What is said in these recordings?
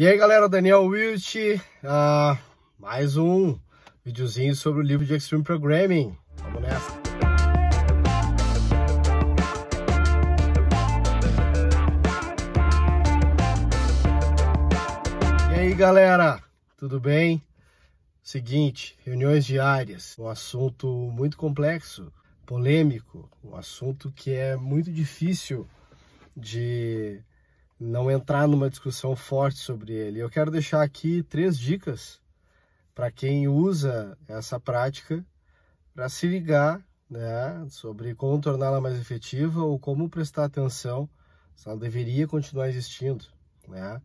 E aí galera, Daniel Wilt, uh, ah, mais um videozinho sobre o livro de Extreme Programming, vamos nessa! E aí galera, tudo bem? Seguinte, reuniões diárias, um assunto muito complexo, polêmico, um assunto que é muito difícil de não entrar numa discussão forte sobre ele. Eu quero deixar aqui três dicas para quem usa essa prática para se ligar né, sobre como torná-la mais efetiva ou como prestar atenção se ela deveria continuar existindo. Né?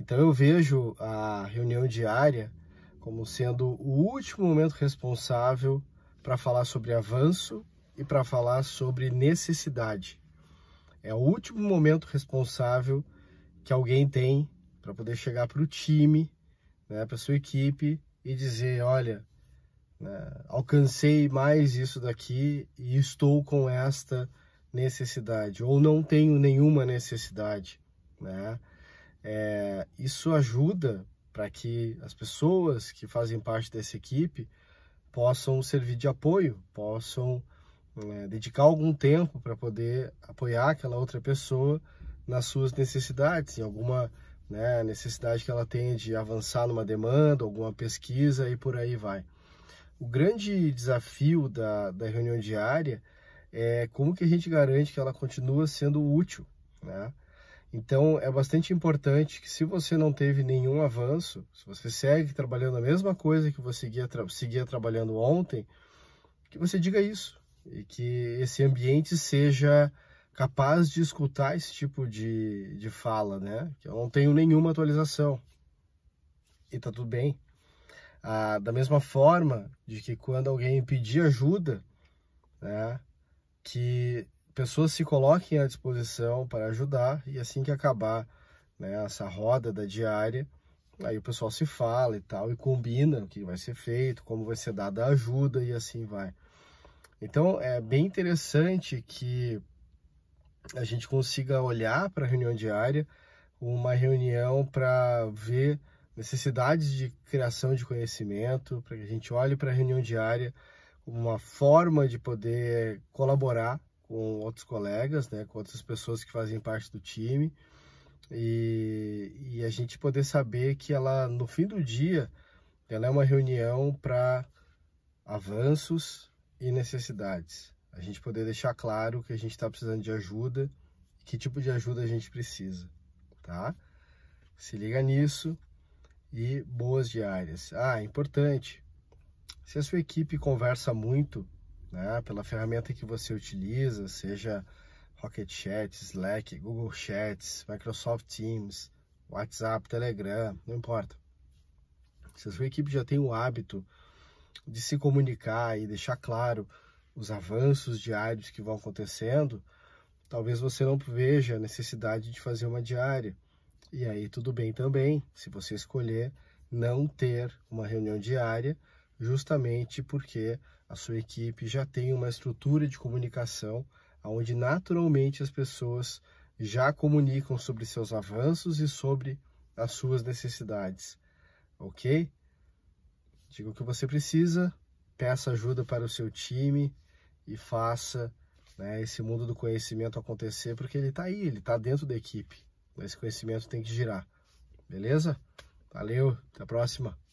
Então eu vejo a reunião diária como sendo o último momento responsável para falar sobre avanço e para falar sobre necessidade. É o último momento responsável que alguém tem para poder chegar para o time, né, para sua equipe e dizer, olha, né, alcancei mais isso daqui e estou com esta necessidade ou não tenho nenhuma necessidade, né? É, isso ajuda para que as pessoas que fazem parte dessa equipe possam servir de apoio, possam né, dedicar algum tempo para poder apoiar aquela outra pessoa nas suas necessidades, em alguma né, necessidade que ela tem de avançar numa demanda, alguma pesquisa e por aí vai. O grande desafio da, da reunião diária é como que a gente garante que ela continua sendo útil, né? Então é bastante importante que se você não teve nenhum avanço, se você segue trabalhando a mesma coisa que você seguia, tra seguia trabalhando ontem, que você diga isso, e que esse ambiente seja capaz de escutar esse tipo de, de fala, né? Eu não tenho nenhuma atualização e tá tudo bem. Ah, da mesma forma de que quando alguém pedir ajuda, né, que pessoas se coloquem à disposição para ajudar e assim que acabar né, essa roda da diária, aí o pessoal se fala e tal e combina o que vai ser feito, como vai ser dada a ajuda e assim vai. Então é bem interessante que a gente consiga olhar para a reunião diária, uma reunião para ver necessidades de criação de conhecimento, para que a gente olhe para a reunião diária uma forma de poder colaborar com outros colegas, né, com outras pessoas que fazem parte do time e, e a gente poder saber que ela no fim do dia ela é uma reunião para avanços, e necessidades. A gente poder deixar claro que a gente está precisando de ajuda e que tipo de ajuda a gente precisa, tá? Se liga nisso e boas diárias. Ah, é importante. Se a sua equipe conversa muito, né, pela ferramenta que você utiliza, seja Rocket Chat, Slack, Google Chats, Microsoft Teams, WhatsApp, Telegram, não importa. Se a sua equipe já tem o hábito de se comunicar e deixar claro os avanços diários que vão acontecendo, talvez você não veja a necessidade de fazer uma diária. E aí tudo bem também, se você escolher não ter uma reunião diária, justamente porque a sua equipe já tem uma estrutura de comunicação onde naturalmente as pessoas já comunicam sobre seus avanços e sobre as suas necessidades, ok? Diga o que você precisa, peça ajuda para o seu time e faça né, esse mundo do conhecimento acontecer, porque ele está aí, ele está dentro da equipe. Esse conhecimento tem que girar. Beleza? Valeu, até a próxima.